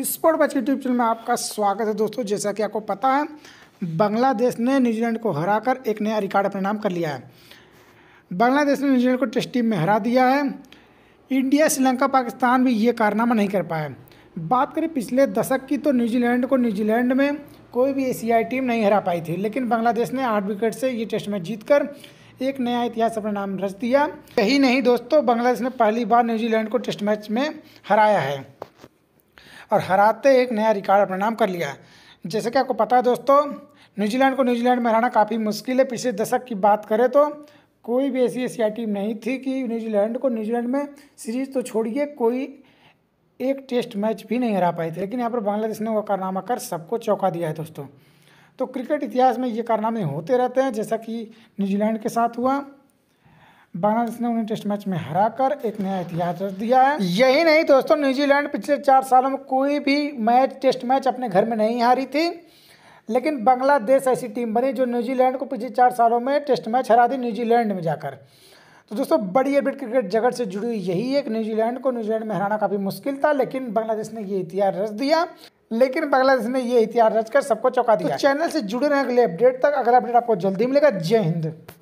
sport बच के channel में आपका स्वागत है दोस्तों जैसा कि आपको पता है बांग्लादेश ने न्यूजीलैंड को हराकर एक नया रिकॉर्ड अपने नाम कर लिया है बांग्लादेश ने न्यूजीलैंड को टेस्ट टीम में हरा दिया है इंडिया श्रीलंका पाकिस्तान भी ये कारनामा नहीं कर पाए बात करें पिछले दशक की तो न्यूजीलैंड को न्यूजीलैंड में कोई भी एशियाई टीम नहीं हरा पाई थी लेकिन बांग्लादेश ने आठ विकेट से ये टेस्ट मैच जीतकर एक नया इतिहास अपना नाम रच दिया यही नहीं दोस्तों बांग्लादेश ने पहली बार न्यूजीलैंड को टेस्ट मैच में हराया है और हराते एक नया रिकॉर्ड अपना नाम कर लिया है जैसे कि आपको पता है दोस्तों न्यूजीलैंड को न्यूजीलैंड में हराना काफ़ी मुश्किल है पिछले दशक की बात करें तो कोई भी ऐसी एशिया टीम नहीं थी कि न्यूजीलैंड को न्यूजीलैंड में सीरीज तो छोड़िए कोई एक टेस्ट मैच भी नहीं हरा पाई थी लेकिन यहाँ पर बांग्लादेश ने वो कारनामा कर सबको चौंका दिया है दोस्तों तो क्रिकेट इतिहास में ये कारनामे होते रहते हैं जैसा कि न्यूजीलैंड के साथ हुआ बांग्लादेश ने उन्हें टेस्ट मैच में हराकर एक नया इतिहास रच दिया है यही नहीं दोस्तों न्यूजीलैंड पिछले चार सालों में कोई भी मैच टेस्ट मैच अपने घर में नहीं हारी थी लेकिन बांग्लादेश ऐसी टीम बनी जो न्यूजीलैंड को पिछले चार सालों में टेस्ट मैच हरा दी न्यूजीलैंड में जाकर तो दोस्तों बड़ी एडमिट क्रिकेट जगत से जुड़ी यही एक न्यूजीलैंड को न्यूजीलैंड में हराना काफ़ी मुश्किल था लेकिन बांग्लादेश ने ये इतिहास रच दिया लेकिन बांग्लादेश ने ये इतिहास रचकर सबको चौंका दिया तो चैनल से जुड़े रहें अगले अपडेट तक अगला अपडेट आपको जल्दी मिलेगा जय हिंद